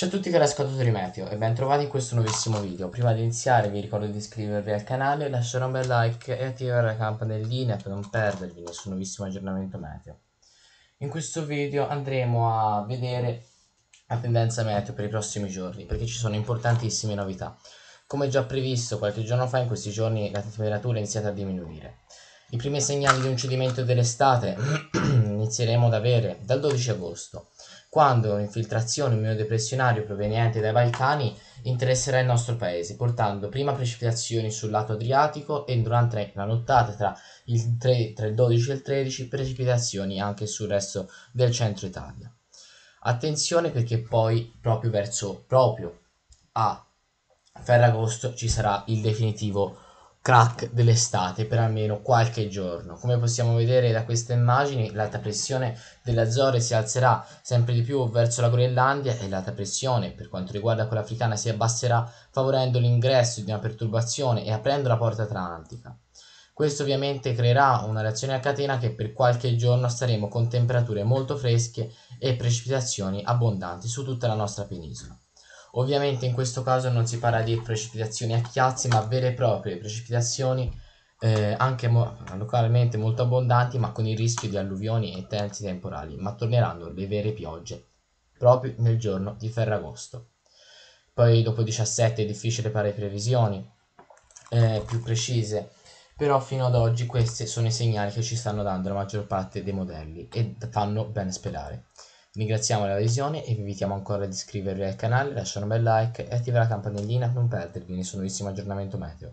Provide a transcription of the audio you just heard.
Ciao a tutti cari ascoltatori Meteo e ben trovati in questo nuovissimo video. Prima di iniziare vi ricordo di iscrivervi al canale, lasciare un bel like e attivare la campanellina per non perdervi nessun nuovissimo aggiornamento meteo. In questo video andremo a vedere la tendenza meteo per i prossimi giorni perché ci sono importantissime novità. Come già previsto qualche giorno fa in questi giorni la temperatura è iniziata a diminuire. I primi segnali di un cedimento dell'estate inizieremo ad avere dal 12 agosto quando un'infiltrazione immunodepressionaria proveniente dai Balcani interesserà il nostro paese, portando prima precipitazioni sul lato adriatico e durante la nottata tra il, 3, tra il 12 e il 13 precipitazioni anche sul resto del centro Italia. Attenzione perché poi proprio verso proprio a Ferragosto ci sarà il definitivo crack dell'estate per almeno qualche giorno. Come possiamo vedere da queste immagini, l'alta pressione delle Azzorre si alzerà sempre di più verso la Groenlandia e l'alta pressione per quanto riguarda quella africana si abbasserà favorendo l'ingresso di una perturbazione e aprendo la porta atlantica. Questo ovviamente creerà una reazione a catena che per qualche giorno staremo con temperature molto fresche e precipitazioni abbondanti su tutta la nostra penisola. Ovviamente in questo caso non si parla di precipitazioni a chiazzi, ma vere e proprie precipitazioni eh, anche mo localmente molto abbondanti, ma con il rischio di alluvioni e tensi temporali, ma torneranno le vere piogge proprio nel giorno di Ferragosto. Poi dopo 17 è difficile fare previsioni eh, più precise, però fino ad oggi questi sono i segnali che ci stanno dando la maggior parte dei modelli e fanno ben sperare. Ringraziamo la visione e vi invitiamo ancora ad iscrivervi al canale, lasciare un bel like e attivare la campanellina per non perdervi nessun nuovissimo aggiornamento meteo.